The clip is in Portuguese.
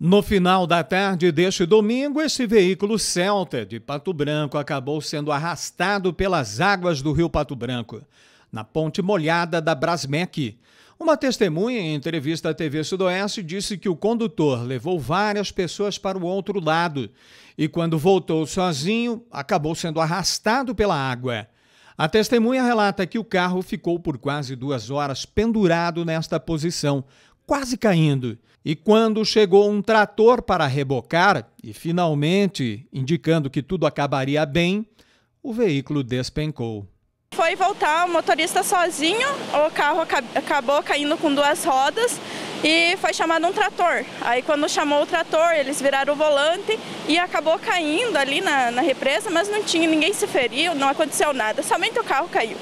No final da tarde deste domingo, esse veículo Celta de Pato Branco acabou sendo arrastado pelas águas do rio Pato Branco, na ponte molhada da Brasmec. Uma testemunha em entrevista à TV Sudoeste disse que o condutor levou várias pessoas para o outro lado e, quando voltou sozinho, acabou sendo arrastado pela água. A testemunha relata que o carro ficou por quase duas horas pendurado nesta posição quase caindo. E quando chegou um trator para rebocar e finalmente indicando que tudo acabaria bem, o veículo despencou. Foi voltar o motorista sozinho, o carro acabou caindo com duas rodas e foi chamado um trator. Aí quando chamou o trator, eles viraram o volante e acabou caindo ali na, na represa, mas não tinha ninguém se feriu, não aconteceu nada, somente o carro caiu.